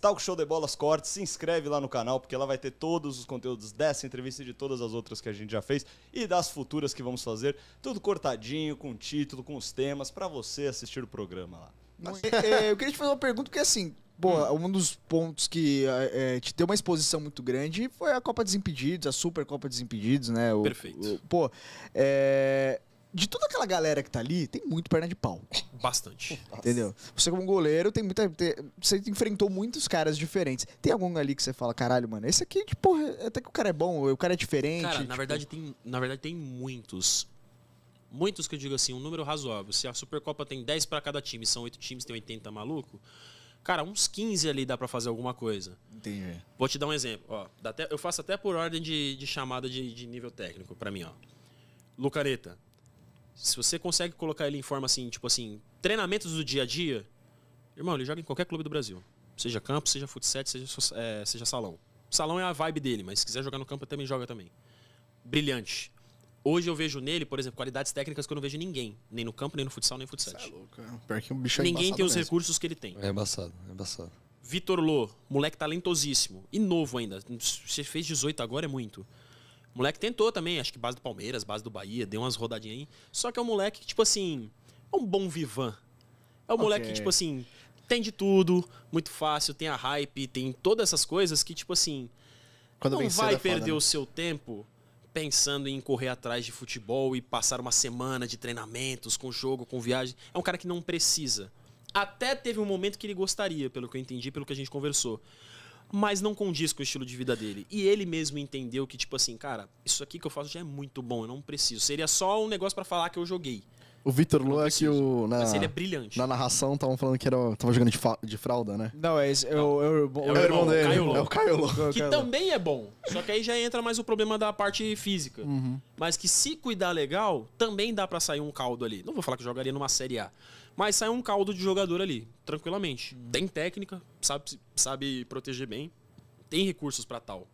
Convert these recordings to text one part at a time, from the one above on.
Talk Show de Bolas Cortes, se inscreve lá no canal, porque lá vai ter todos os conteúdos dessa entrevista e de todas as outras que a gente já fez e das futuras que vamos fazer, tudo cortadinho, com título, com os temas, para você assistir o programa lá. É, é, eu queria te fazer uma pergunta, porque assim, Boa, hum. um dos pontos que é, é, te deu uma exposição muito grande foi a Copa Desimpedidos, a Super Copa Desimpedidos, né? O, Perfeito. O, pô, é, de toda aquela galera que tá ali, tem muito perna de pau. Bastante. Entendeu? Você, como goleiro, tem muita. Tem, você enfrentou muitos caras diferentes. Tem algum ali que você fala, caralho, mano, esse aqui, tipo, até que o cara é bom, o cara é diferente. Cara, tipo... na, verdade, tem, na verdade, tem muitos muitos que eu digo assim, um número razoável. Se a Supercopa tem 10 para cada time, são 8 times, tem 80 maluco. Cara, uns 15 ali dá para fazer alguma coisa. Entendi. Vou te dar um exemplo. Ó, até, eu faço até por ordem de, de chamada de, de, nível técnico para mim. Ó. Lucareta, se você consegue colocar ele em forma assim, tipo assim, treinamentos do dia a dia, irmão, ele joga em qualquer clube do Brasil. Seja campo, seja futsal, seja, é, seja salão. Salão é a vibe dele, mas se quiser jogar no campo, também joga também. Brilhante. Hoje eu vejo nele, por exemplo, qualidades técnicas que eu não vejo ninguém. Nem no campo, nem no futsal, nem no futsal. É louco, é. Pior que um bicho é Ninguém tem os mesmo. recursos que ele tem. É embaçado, é embaçado. Vitor Lô, moleque talentosíssimo. E novo ainda. Você fez 18 agora, é muito. moleque tentou também, acho que base do Palmeiras, base do Bahia, deu umas rodadinhas aí. Só que é um moleque tipo assim, é um bom vivan. É um okay. moleque que, tipo assim, tem de tudo, muito fácil, tem a hype, tem todas essas coisas que, tipo assim, Quando não vai é perder foda, né? o seu tempo pensando em correr atrás de futebol e passar uma semana de treinamentos, com jogo, com viagem. É um cara que não precisa. Até teve um momento que ele gostaria, pelo que eu entendi, pelo que a gente conversou. Mas não condiz com o estilo de vida dele. E ele mesmo entendeu que, tipo assim, cara, isso aqui que eu faço já é muito bom, eu não preciso. Seria só um negócio para falar que eu joguei. O Victor Lu é que o. Na, Mas ele é brilhante. Na narração estavam falando que era, tava jogando de, de fralda, né? Não, é esse. É, o, é, o, é o irmão dele. Caio Lua. é o Caio Lua. É que também é bom. Só que aí já entra mais o problema da parte física. Uhum. Mas que se cuidar legal, também dá para sair um caldo ali. Não vou falar que jogaria numa Série A. Mas sai um caldo de jogador ali, tranquilamente. Uhum. Tem técnica, sabe, sabe proteger bem, tem recursos para tal.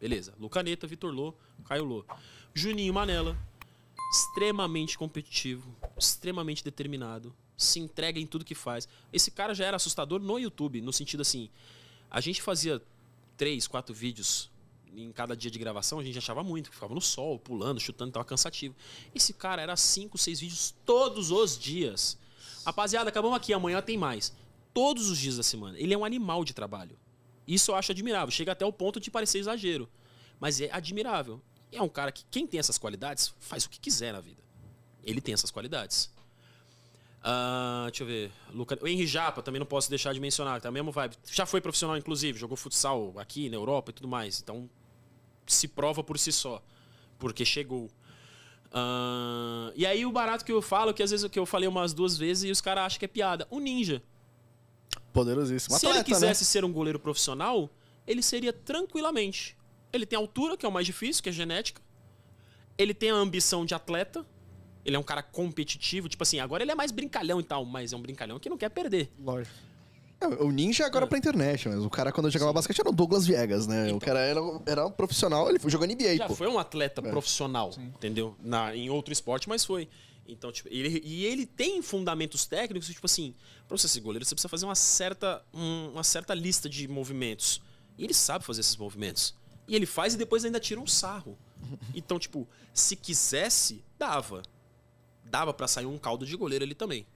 Beleza. Lucaneta, Vitor Lô, Caio Lô. Juninho Manela, extremamente competitivo, extremamente determinado, se entrega em tudo que faz. Esse cara já era assustador no YouTube, no sentido assim, a gente fazia três, quatro vídeos em cada dia de gravação, a gente achava muito, ficava no sol, pulando, chutando, tava cansativo. Esse cara era cinco, seis vídeos todos os dias. Rapaziada, acabamos aqui, amanhã tem mais. Todos os dias da semana. Ele é um animal de trabalho. Isso eu acho admirável. Chega até o ponto de parecer exagero. Mas é admirável. E é um cara que, quem tem essas qualidades, faz o que quiser na vida. Ele tem essas qualidades. Uh, deixa eu ver. Luca, o Henry Japa, também não posso deixar de mencionar, tá a mesma vibe. Já foi profissional, inclusive, jogou futsal aqui na Europa e tudo mais. Então, se prova por si só, porque chegou. Uh, e aí o barato que eu falo, que às vezes que eu falei umas duas vezes e os caras acham que é piada. O ninja. Poderosíssimo. Se atleta, ele né? quisesse né? ser um goleiro profissional, ele seria tranquilamente. Ele tem altura, que é o mais difícil, que é genética. Ele tem a ambição de atleta. Ele é um cara competitivo. Tipo assim, agora ele é mais brincalhão e tal, mas é um brincalhão que não quer perder. Lógico. É, o ninja agora é. pra internet, mas o cara quando jogava Sim. basquete era o Douglas Viegas, né? Então. O cara era, era um profissional, ele jogou NBA, Já pô. foi um atleta é. profissional, Sim. entendeu? Na, em outro esporte, mas foi. Então, tipo, ele, e ele tem fundamentos técnicos, tipo assim, pra você ser goleiro, você precisa fazer uma certa, um, uma certa lista de movimentos. E ele sabe fazer esses movimentos. E ele faz e depois ainda tira um sarro. Então, tipo, se quisesse, dava. Dava para sair um caldo de goleiro ali também.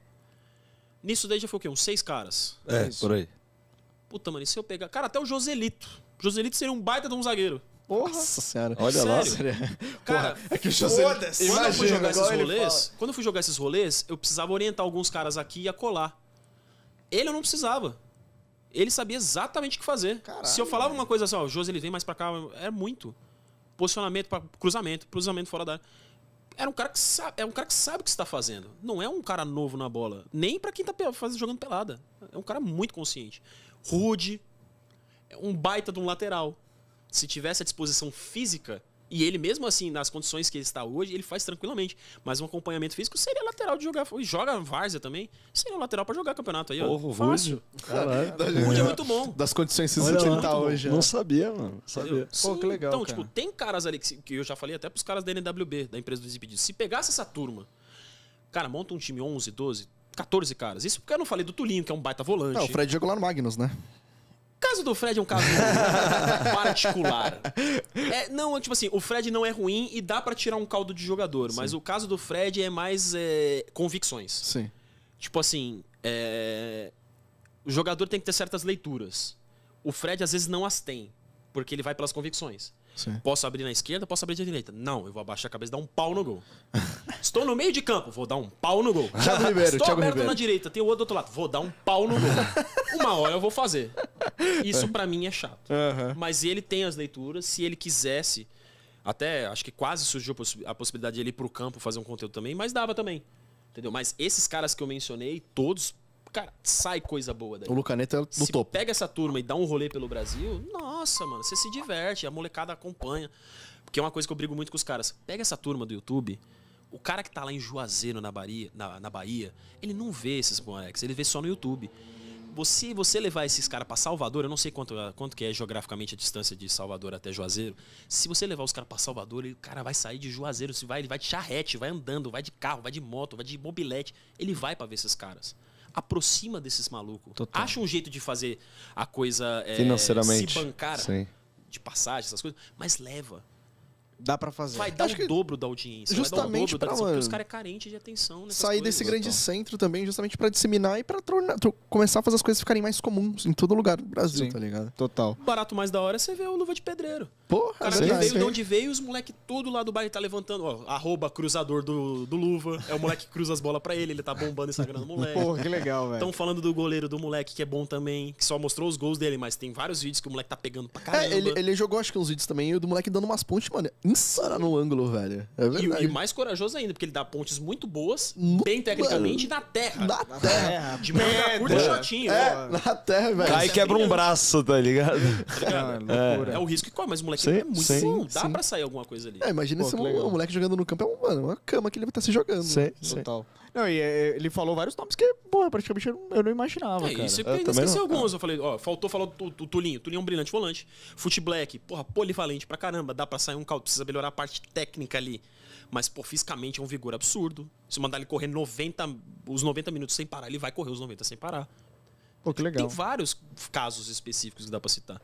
Nisso daí já foi o quê? Uns seis caras? É, por aí. Puta, mano, e se eu pegar. Cara, até o Joselito. Joselito seria um baita de um zagueiro. Porra! Nossa senhora. Olha Sério? lá. Sério. Cara, é que o José... Imagina, quando eu fui jogar esses rolês, quando eu fui jogar esses rolês, eu precisava orientar alguns caras aqui e ia colar. Ele eu não precisava. Ele sabia exatamente o que fazer. Caralho, Se eu falava velho. uma coisa assim, ó, o José ele vem mais para cá, é muito. Posicionamento para cruzamento, cruzamento fora da área. Era um cara que sabe, é um cara que sabe o que está fazendo. Não é um cara novo na bola, nem para quem tá fazendo jogando pelada. É um cara muito consciente. Rude, é um baita de um lateral. Se tivesse a disposição física, e ele, mesmo assim, nas condições que ele está hoje, ele faz tranquilamente. Mas um acompanhamento físico seria lateral de jogar. E joga Várzea também. Seria um lateral para jogar campeonato aí, Porra, ó. Fácil. Caralho. O Rude é muito bom. Das condições físicas que ele tá hoje. Não né? sabia, mano. Sabia. Pô, que legal. Então, cara. tipo, tem caras ali que, que eu já falei até pros caras da NWB, da empresa do Desimpedidos. Se pegasse essa turma, cara, monta um time 11, 12, 14 caras. Isso porque eu não falei do Tulinho, que é um baita volante. Não, o Fred jogou lá no Magnus, né? caso do Fred é um caso particular. É, não, é, tipo assim, o Fred não é ruim e dá para tirar um caldo de jogador, Sim. mas o caso do Fred é mais é, convicções. Sim. Tipo assim, é, o jogador tem que ter certas leituras. O Fred às vezes não as tem, porque ele vai pelas convicções. Sim. Posso abrir na esquerda, posso abrir na direita. Não, eu vou abaixar a cabeça e dar um pau no gol. Estou no meio de campo, vou dar um pau no gol. Thiago Ribeiro, Estou Thiago aberto Ribeiro. na direita, tem o outro do outro lado, vou dar um pau no gol. Uma hora eu vou fazer. Isso é. para mim é chato. Uhum. Mas ele tem as leituras, se ele quisesse. Até acho que quase surgiu a possibilidade de ele ir pro campo fazer um conteúdo também, mas dava também. Entendeu? Mas esses caras que eu mencionei, todos, cara, sai coisa boa daí. O Lucaneta é no se topo. Pega essa turma e dá um rolê pelo Brasil, nossa, mano, você se diverte, a molecada acompanha. Porque é uma coisa que eu brigo muito com os caras. Pega essa turma do YouTube, o cara que tá lá em Juazeiro, na Bahia, na, na Bahia ele não vê esses bonecos, ele vê só no YouTube você, você levar esses caras para Salvador, eu não sei quanto, quanto que é geograficamente a distância de Salvador até Juazeiro. Se você levar os caras para Salvador, o cara vai sair de Juazeiro, se vai, ele vai de charrete, vai andando, vai de carro, vai de moto, vai de mobilete, ele vai para ver esses caras aproxima desses malucos. Total. Acha um jeito de fazer a coisa é, financeiramente se bancar sim. de passagem, essas coisas, mas leva. Dá pra fazer. Vai dar o dobro da audiência. Justamente vai dar o dobro pra, da porque os caras é carente de atenção. Sair coisas, desse grande então. centro também, justamente para disseminar e pra tornar, começar a fazer as coisas ficarem mais comuns em todo lugar do Brasil, Sim. tá ligado? Total. O barato mais da hora é você ver o Luva de Pedreiro. Porra, o cara é que veio de onde veio, os moleque todo lá do bairro tá levantando, ó, arroba cruzador do, do Luva. É o moleque que cruza as bolas pra ele, ele tá bombando Instagram do moleque. Porra, que legal, velho. Estão falando do goleiro do moleque que é bom também, que só mostrou os gols dele, mas tem vários vídeos que o moleque tá pegando pra é, caramba. É, ele, ele jogou acho que uns vídeos também, e o do moleque dando umas pontes, mano insana no ângulo, velho. É verdade. E, e mais corajoso ainda, porque ele dá pontes muito boas, no, bem tecnicamente, mano, na terra. Na, na terra. terra. De tipo, maneira curta é. shotinho. É, na terra, velho. Cai e quebra um braço, tá ligado? Tá é, é, é, o risco que corre, mas o moleque sim, é muito sim, bom. Dá sim. pra sair alguma coisa ali. É, imagina Pô, esse um, moleque jogando no campo, é mano, uma cama que ele vai estar tá se jogando. Sim, né? sim. Total. Sim. Não, e é, ele falou vários nomes que, porra, praticamente eu não, eu não imaginava. É, cara. Isso eu ainda esqueci alguns. Eu falei, ó, faltou falar do, do Tulinho. Tulinho é um brilhante volante. Fute Black, porra, polivalente pra caramba. Dá pra sair um caldo, precisa melhorar a parte técnica ali. Mas, pô, fisicamente é um vigor absurdo. Se mandar ele correr 90, os 90 minutos sem parar, ele vai correr os 90 sem parar. Pô, que legal. Tem vários casos específicos que dá pra citar.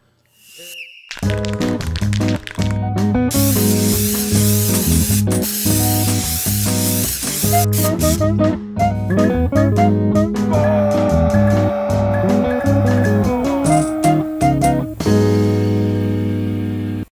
É...